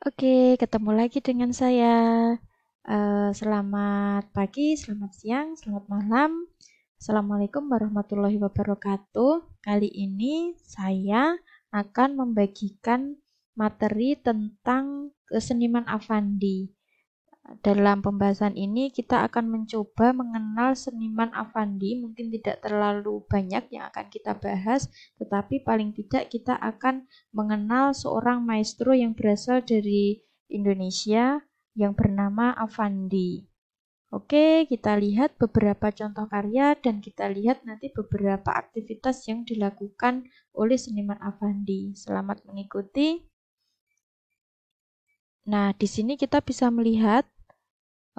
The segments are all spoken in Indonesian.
Oke, ketemu lagi dengan saya. Uh, selamat pagi, selamat siang, selamat malam. Assalamualaikum warahmatullahi wabarakatuh. Kali ini saya akan membagikan materi tentang keseniman eh, Avandi dalam pembahasan ini kita akan mencoba mengenal seniman Avandi, mungkin tidak terlalu banyak yang akan kita bahas, tetapi paling tidak kita akan mengenal seorang maestro yang berasal dari Indonesia yang bernama Avandi. Oke, kita lihat beberapa contoh karya dan kita lihat nanti beberapa aktivitas yang dilakukan oleh seniman Avandi. Selamat mengikuti. Nah, di sini kita bisa melihat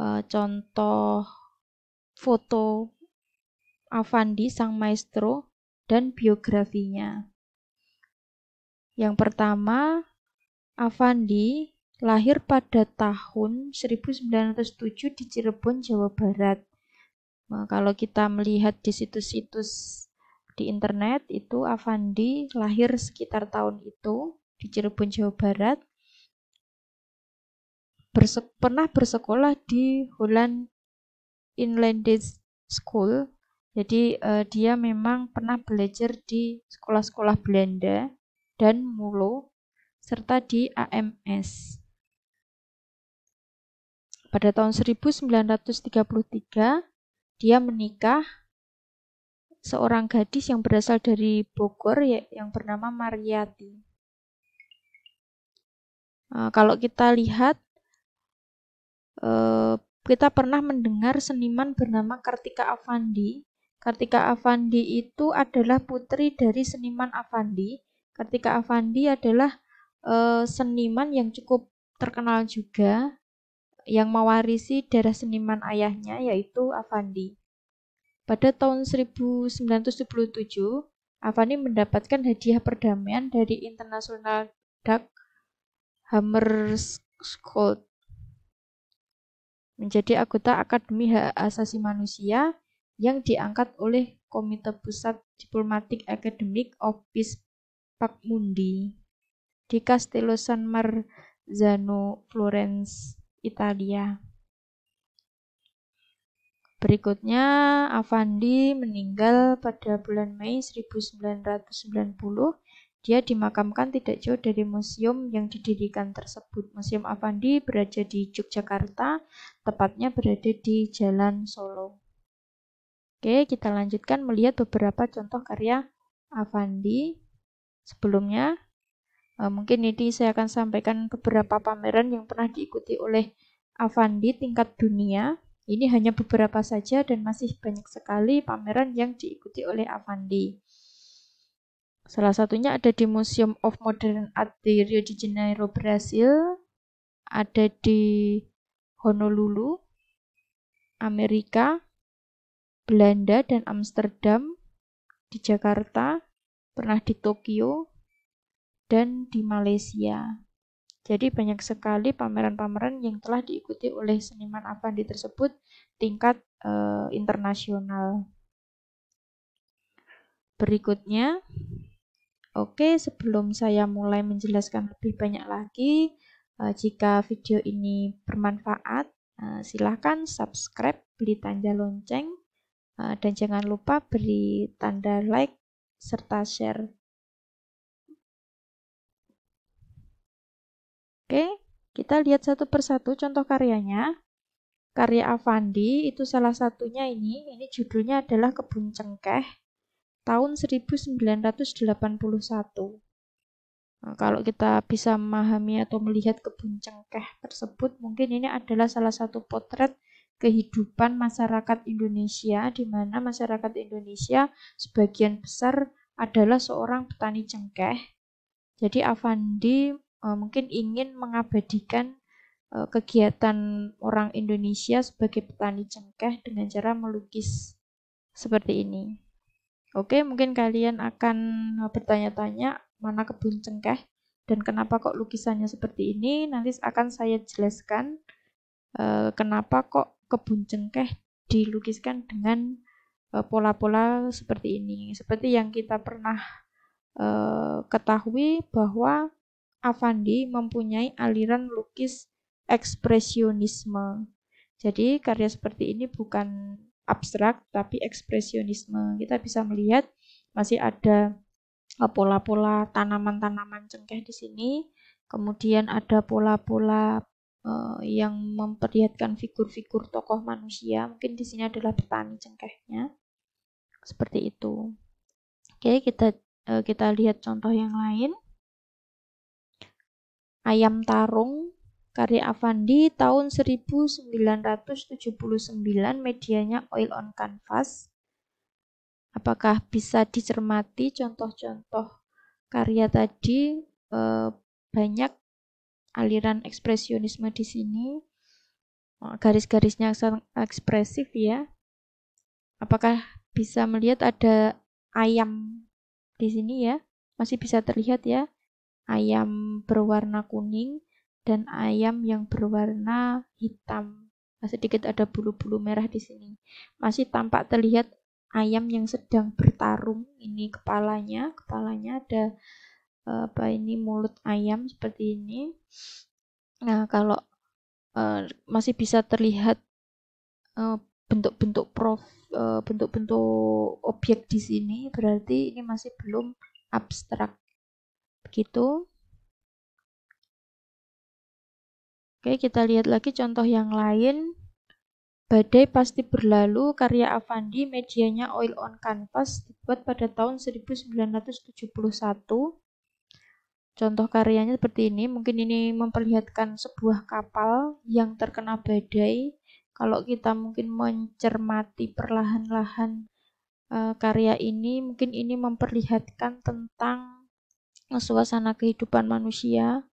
Eh, contoh foto Avandi sang maestro dan biografinya. Yang pertama, Avandi lahir pada tahun 1907 di Cirebon, Jawa Barat. Nah, kalau kita melihat di situs-situs di internet itu Avandi lahir sekitar tahun itu di Cirebon, Jawa Barat berse pernah bersekolah di Holland Inland School. Jadi uh, dia memang pernah belajar di sekolah-sekolah Belanda dan Mulo serta di AMS. Pada tahun 1933 dia menikah seorang gadis yang berasal dari Bogor ya, yang bernama Mariati. Uh, kalau kita lihat uh, kita pernah mendengar seniman bernama Kartika Avandi. Kartika Avandi itu adalah putri dari seniman Avandi. Kartika Avandi adalah uh, seniman yang cukup terkenal juga yang mewarisi darah seniman ayahnya yaitu Avandi. Pada tahun 1977, Avandi mendapatkan hadiah perdamaian dari International Duck School menjadi anggota Akademi Hak Asasi Manusia yang diangkat oleh Komite Pusat Diplomatik Akademik Office Pakmundi di Castello San Marzano, Florence, Italia. Berikutnya, Avandi meninggal pada bulan Mei 1990 dia dimakamkan tidak jauh dari museum yang didirikan tersebut. Museum Avandi berada di Yogyakarta, tepatnya berada di Jalan Solo. Oke, kita lanjutkan melihat beberapa contoh karya Avandi sebelumnya. Eh, mungkin ini saya akan sampaikan beberapa pameran yang pernah diikuti oleh Avandi tingkat dunia. Ini hanya beberapa saja dan masih banyak sekali pameran yang diikuti oleh Avandi. Salah satunya ada di Museum of Modern Art di Rio de Janeiro, Brasil, ada di Honolulu, Amerika, Belanda dan Amsterdam, di Jakarta, pernah di Tokyo, dan di Malaysia. Jadi banyak sekali pameran-pameran yang telah diikuti oleh seniman Avandi tersebut tingkat eh, internasional. Berikutnya, Oke, sebelum saya mulai menjelaskan lebih banyak lagi, eh, jika video ini bermanfaat, eh, silahkan subscribe, beri tanda lonceng, eh, dan jangan lupa beri tanda like serta share. Oke, kita lihat satu persatu contoh karyanya. Karya Avandi itu salah satunya ini, ini judulnya adalah Kebun Cengkeh tahun 1981. Nah, kalau kita bisa memahami atau melihat kebun cengkeh tersebut, mungkin ini adalah salah satu potret kehidupan masyarakat Indonesia, di mana masyarakat Indonesia sebagian besar adalah seorang petani cengkeh. Jadi Avandi e, mungkin ingin mengabadikan e, kegiatan orang Indonesia sebagai petani cengkeh dengan cara melukis seperti ini. Oke, mungkin kalian akan eh, bertanya-tanya mana kebun cengkeh dan kenapa kok lukisannya seperti ini. Nanti akan saya jelaskan eh, kenapa kok kebun cengkeh dilukiskan dengan eh, pola-pola eh, seperti ini. Seperti yang kita pernah eh, ketahui bahwa Avandi mempunyai aliran lukis ekspresionisme. Jadi karya seperti ini bukan abstrak tapi ekspresionisme. Kita bisa melihat masih ada eh, pola-pola tanaman-tanaman cengkeh di sini. Kemudian ada pola-pola eh, yang memperlihatkan figur-figur tokoh manusia. Mungkin di sini adalah petani cengkehnya. Seperti itu. Oke, kita eh, kita lihat contoh yang lain. Ayam tarung karya Avandi tahun 1979 medianya oil on canvas. Apakah bisa dicermati contoh-contoh karya tadi eh, banyak aliran ekspresionisme di sini. Oh, garis-garisnya sangat ekspresif ya. Apakah bisa melihat ada ayam di sini ya? Masih bisa terlihat ya? Ayam berwarna kuning dan ayam yang berwarna hitam. Sedikit ada bulu-bulu merah di sini. Masih tampak terlihat ayam yang sedang bertarung. Ini kepalanya, kepalanya ada eh, apa ini mulut ayam seperti ini. Nah, kalau uh, masih bisa terlihat eh, bentuk-bentuk uh, prof bentuk-bentuk uh, objek di sini berarti ini masih belum abstrak. Begitu. Oke, kita lihat lagi contoh yang lain. Badai pasti berlalu, karya Avandi, medianya oil on canvas, dibuat pada tahun 1971. Contoh karyanya seperti ini, mungkin ini memperlihatkan sebuah kapal yang terkena badai. Kalau kita mungkin mencermati perlahan-lahan e, karya ini, mungkin ini memperlihatkan tentang suasana kehidupan manusia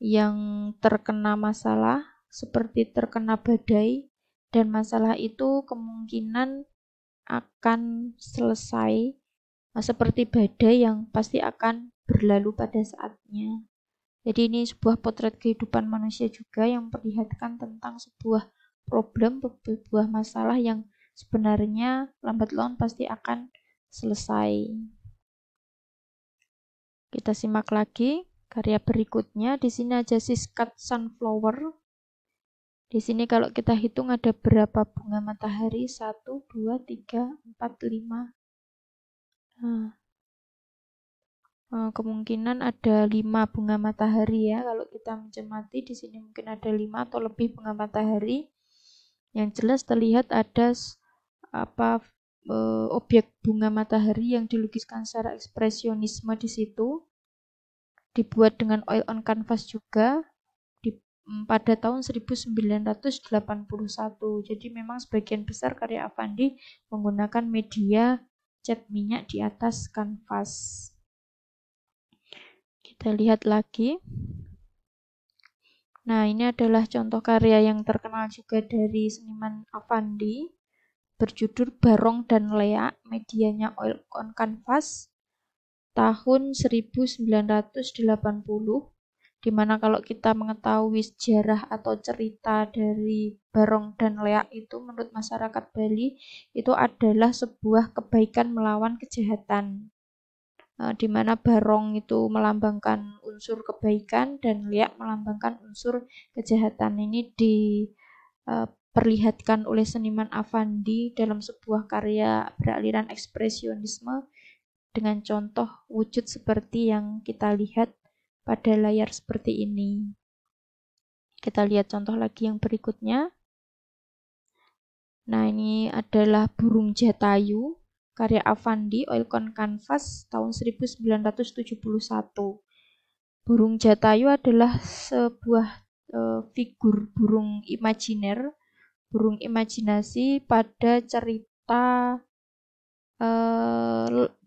yang terkena masalah seperti terkena badai dan masalah itu kemungkinan akan selesai nah, seperti badai yang pasti akan berlalu pada saatnya. Jadi ini sebuah potret kehidupan manusia juga yang memperlihatkan tentang sebuah problem, sebuah masalah yang sebenarnya lambat laun pasti akan selesai. Kita simak lagi. Karya berikutnya di sini aja sis cut sunflower. Di sini kalau kita hitung ada berapa bunga matahari? 1 2 3 4 5. Nah. Eh, kemungkinan ada 5 bunga matahari ya. Kalau kita mencermati di sini mungkin ada 5 atau lebih bunga matahari. Yang jelas terlihat ada apa eh, objek bunga matahari yang dilukiskan secara ekspresionisme di situ dibuat dengan oil on canvas juga di, mm, pada tahun 1981. Jadi memang sebagian besar karya Avandi menggunakan media cat minyak di atas kanvas. Kita lihat lagi. Nah, ini adalah contoh karya yang terkenal juga dari seniman Avandi berjudul Barong dan Leak, medianya oil on canvas tahun 1980 dimana kalau kita mengetahui sejarah atau cerita dari Barong dan Leak itu menurut masyarakat Bali itu adalah sebuah kebaikan melawan kejahatan Dimana eh, di Barong itu melambangkan unsur kebaikan dan Leak melambangkan unsur kejahatan ini diperlihatkan perlihatkan oleh seniman Avandi dalam sebuah karya beraliran ekspresionisme dengan contoh wujud seperti yang kita lihat pada layar seperti ini. Kita lihat contoh lagi yang berikutnya. Nah, ini adalah burung jatayu karya Avandi Oilcon Canvas tahun 1971. Burung jatayu adalah sebuah e, figur burung imajiner, burung imajinasi pada cerita e,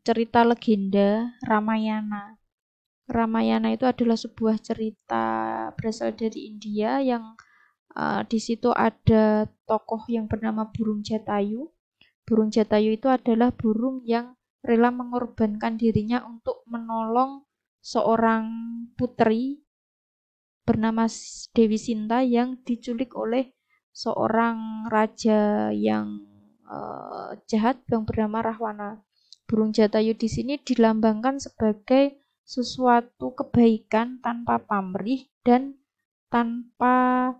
cerita legenda Ramayana. Ramayana itu adalah sebuah cerita berasal dari India yang uh, di situ ada tokoh yang bernama burung jatayu. Burung jatayu itu adalah burung yang rela mengorbankan dirinya untuk menolong seorang putri bernama Dewi Sinta yang diculik oleh seorang raja yang uh, jahat yang bernama Rahwana. Burung jatayu di sini dilambangkan sebagai sesuatu kebaikan tanpa pamrih dan tanpa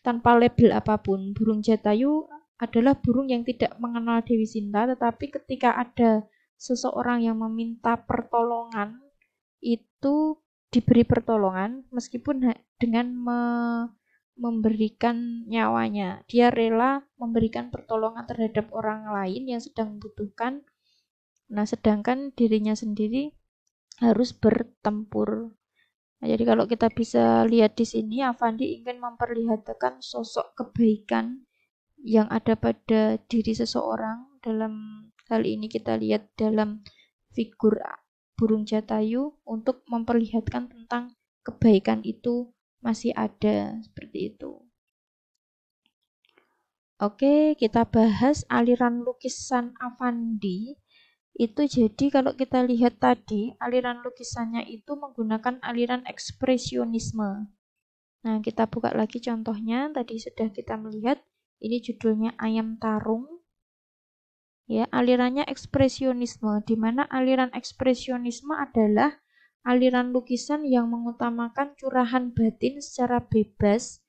tanpa label apapun. Burung jatayu adalah burung yang tidak mengenal Dewi Sinta, tetapi ketika ada seseorang yang meminta pertolongan itu diberi pertolongan meskipun dengan me memberikan nyawanya. Dia rela memberikan pertolongan terhadap orang lain yang sedang membutuhkan Nah, sedangkan dirinya sendiri harus bertempur. Nah, jadi kalau kita bisa lihat di sini, Avandi ingin memperlihatkan sosok kebaikan yang ada pada diri seseorang. Dalam hal ini kita lihat dalam figur burung jatayu untuk memperlihatkan tentang kebaikan itu masih ada seperti itu. Oke, kita bahas aliran lukisan Avandi itu jadi kalau kita lihat tadi aliran lukisannya itu menggunakan aliran ekspresionisme. Nah, kita buka lagi contohnya. Tadi sudah kita melihat ini judulnya Ayam Tarung. Ya, alirannya ekspresionisme di mana aliran ekspresionisme adalah aliran lukisan yang mengutamakan curahan batin secara bebas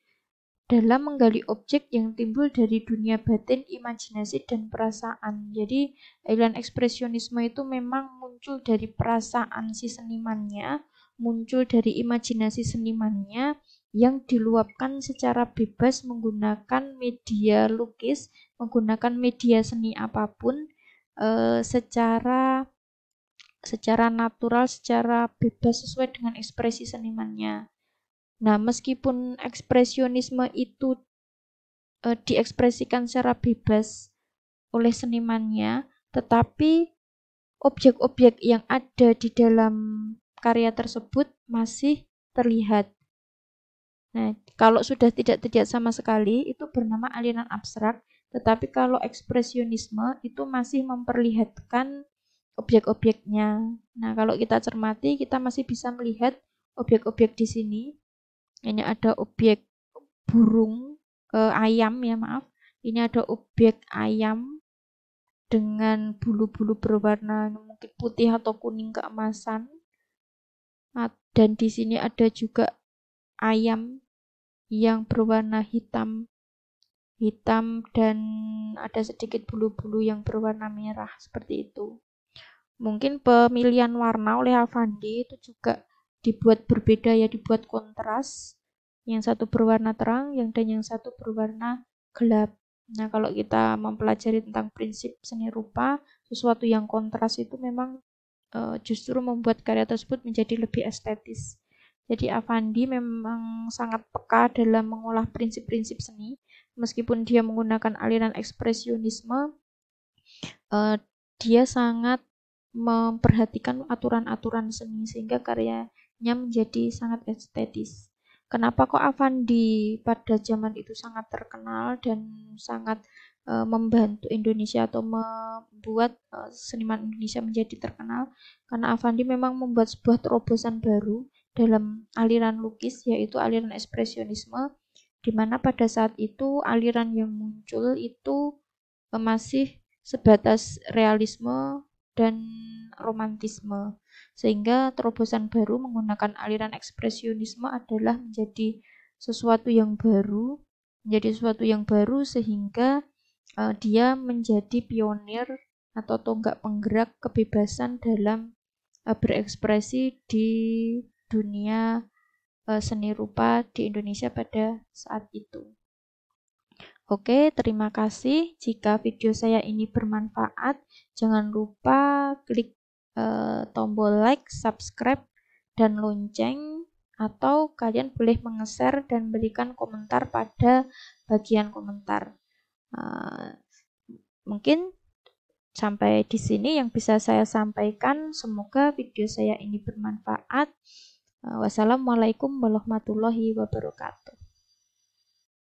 dalam menggali objek yang timbul dari dunia batin, imajinasi, dan perasaan. Jadi, aliran ekspresionisme itu memang muncul dari perasaan si senimannya, muncul dari imajinasi senimannya yang diluapkan secara bebas menggunakan media lukis, menggunakan media seni apapun e, secara secara natural, secara bebas sesuai dengan ekspresi senimannya. Nah, meskipun ekspresionisme itu e, diekspresikan secara bebas oleh senimannya, tetapi objek-objek yang ada di dalam karya tersebut masih terlihat. Nah, kalau sudah tidak terlihat sama sekali, itu bernama aliran abstrak. Tetapi kalau ekspresionisme itu masih memperlihatkan objek-objeknya. Nah, kalau kita cermati, kita masih bisa melihat objek-objek di sini, ini ada objek burung eh, ayam ya maaf. Ini ada objek ayam dengan bulu-bulu berwarna mungkin putih atau kuning keemasan. Dan di sini ada juga ayam yang berwarna hitam hitam dan ada sedikit bulu-bulu yang berwarna merah seperti itu. Mungkin pemilihan warna oleh Avandi itu juga dibuat berbeda ya dibuat kontras yang satu berwarna terang yang dan yang satu berwarna gelap nah kalau kita mempelajari tentang prinsip seni rupa sesuatu yang kontras itu memang e, justru membuat karya tersebut menjadi lebih estetis jadi Avandi memang sangat peka dalam mengolah prinsip-prinsip seni meskipun dia menggunakan aliran ekspresionisme e, dia sangat memperhatikan aturan-aturan seni sehingga karya menjadi sangat estetis. Kenapa kok Avandi pada zaman itu sangat terkenal dan sangat e, membantu Indonesia atau membuat e, seniman Indonesia menjadi terkenal? Karena Avandi memang membuat sebuah terobosan baru dalam aliran lukis yaitu aliran ekspresionisme di mana pada saat itu aliran yang muncul itu eh, masih sebatas realisme dan romantisme. Sehingga terobosan baru menggunakan aliran ekspresionisme adalah menjadi sesuatu yang baru, menjadi sesuatu yang baru sehingga uh, dia menjadi pionir atau tonggak penggerak kebebasan dalam uh, berekspresi di dunia uh, seni rupa di Indonesia pada saat itu. Oke, terima kasih. Jika video saya ini bermanfaat, jangan lupa klik eh, tombol like, subscribe, dan lonceng atau kalian boleh mengeser dan berikan komentar pada bagian komentar. Uh, mungkin sampai di sini yang bisa saya sampaikan. Semoga video saya ini bermanfaat. Uh, wassalamualaikum warahmatullahi wabarakatuh.